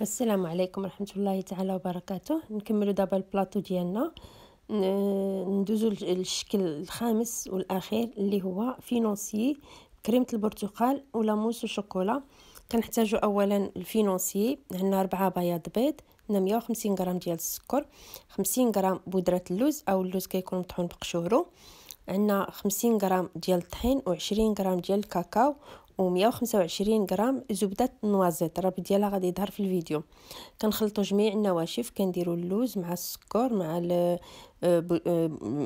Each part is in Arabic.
السلام عليكم ورحمه الله تعالى وبركاته نكملو دابا البلاطو ديالنا ندوزو للشكل الخامس والاخير اللي هو فينونسي كريمه البرتقال ولا موس وشوكولا كنحتاجو اولا الفينونسي عندنا ربعة بياض بيض عندنا 150 غرام ديال السكر 50 غرام بودره اللوز او اللوز كيكون مطحون بقشورو عندنا 50 غرام ديال الطحين و 20 غرام ديال الكاكاو و125 غرام زبده نوازيت الرابط ديالها غادي يظهر في الفيديو كنخلطوا جميع النواشف كنديروا اللوز مع السكر مع آه، آه،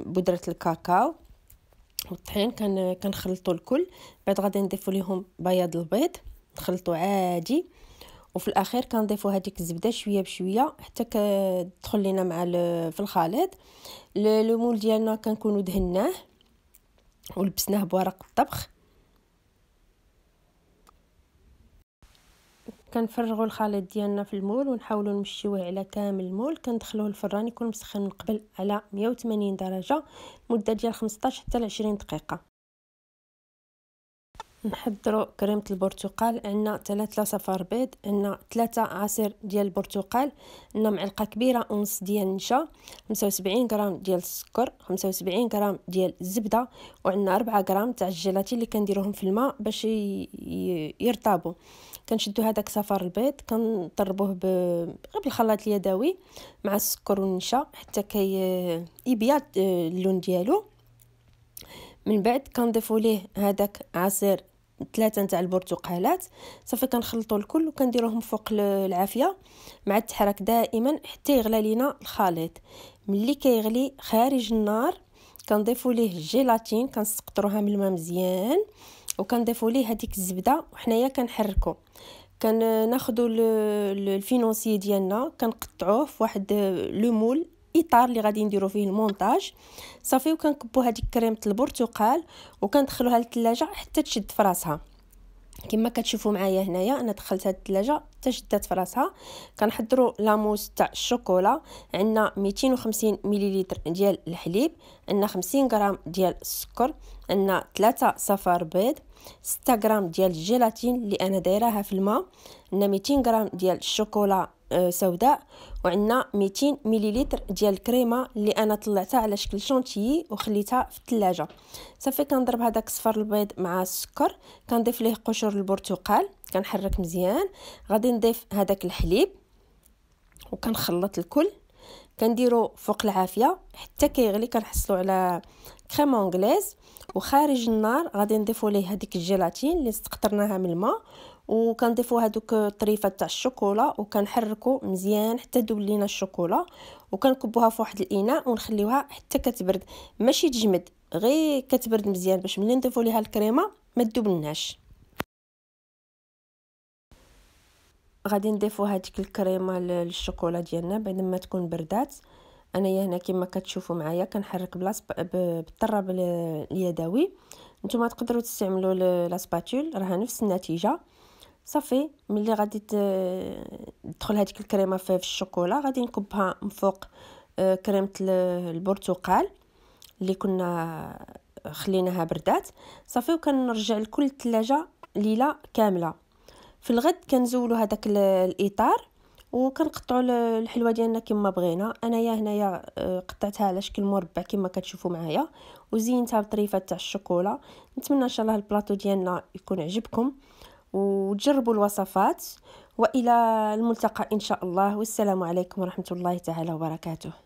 بودره الكاكاو والطحين كنخلطوا الكل بعد غادي نضيفوا ليهم بياض البيض نخلطوا عادي وفي الاخير كنضيفوا هذيك الزبده شويه بشويه حتى كتدخل لينا مع في الخليط لو مول ديالنا كنكونوا دهناه ولبسناه بورق الطبخ كنفرغوا الخليط ديالنا في المول ونحاولوا نمشيوه على كامل المول كندخلوه الفران يكون مسخن من قبل على 180 درجه مده ديال 15 حتى 20 دقيقه نحضروا كريمه البرتقال عندنا ثلاثة صفار بيض عندنا ثلاثة عصير ديال البرتقال عندنا معلقه كبيره ونص ديال النشا 75 غرام ديال السكر 75 غرام ديال الزبده وعندنا 4 غرام تاع الجيلاتين اللي كنديروهم في الماء باش يرطبوا كنشدو هذاك صفار البيض كنضربوه غير بالخلاط اليدوي مع السكر والنشا حتى كي يبيض آه، اللون ديالو من بعد كنضيفوا ليه هذاك عصير ثلاثه نتاع البرتقالات صافي كنخلطوا الكل وكنديروهم فوق العافيه مع التحرك دائما حتى يغلى لينا الخليط ملي كيغلي خارج النار كنضيفوا ليه الجيلاتين كنسقطروها من الماء مزيان وكنضيفوا ليه هذيك الزبده وحنايا كنحركو كناخذوا الفينونسي ديالنا كنقطعوه في واحد لو مول الاطار اللي غادي نديرو فيه المونتاج صافي وكنكبو هذيك كريمه البرتقال وكندخلوها للثلاجه حتى تشد في راسها كما كتشوفوا معايا هنايا انا دخلت هاد الثلاجه حتى شدات في راسها كنحضروا لاموس تاع الشوكولا عندنا 250 مليلتر ديال الحليب عندنا 50 غرام ديال السكر عندنا 3 صفار بيض 6 غرام ديال الجيلاتين اللي انا دايراها في الماء عندنا 200 غرام ديال الشوكولا آه، سوداء وعندنا 200 مليلتر ديال الكريمه اللي انا طلعتها على شكل شونتيي وخليتها في الثلاجه صافي كنضرب هذاك الصفر البيض مع السكر كنضيف ليه قشور البرتقال كنحرك مزيان غادي نضيف هذاك الحليب وكنخلط الكل كنديرو فوق العافيه حتى كيغلي كنحصلو على كريم اونغليز وخارج النار غادي نضيفو ليه هذيك الجيلاتين اللي استقطرناها من الماء وكنضيفوا هذوك الطريفات تاع الشوكولا وكنحركو مزيان حتى ذوب لينا الشوكولا وكنكبوها في واحد الاناء ونخليوها حتى كتبرد ماشي تجمد غير كتبرد مزيان باش ملي نضيفو ليها الكريمه ما تذوبلناش غادي نضيفو هذيك الكريمه للشوكولا ديالنا بعد ما تكون بردات انايا هنا كما كتشوفوا معايا كنحرك بلاص بالطراب اليدوي نتوما تقدروا تستعملوا لاسباتول راه نفس النتيجه صافي ملي غادي تدخل هذيك الكريمه في الشوكولا غادي نكبها من فوق آه، كريمه البرتقال اللي كنا خليناها بردات صافي وكنرجع لكل الثلاجه ليله كامله في الغد كنزولو هذاك الاطار وكنقطعوا الحلوه ديالنا كما بغينا انايا هنايا آه، قطعتها على شكل مربع كما كتشوفوا معايا وزينتها بطريفه تاع الشوكولا نتمنى ان شاء الله البلاطو ديالنا يكون عجبكم وتجربوا الوصفات والى الملتقى ان شاء الله والسلام عليكم ورحمه الله تعالى وبركاته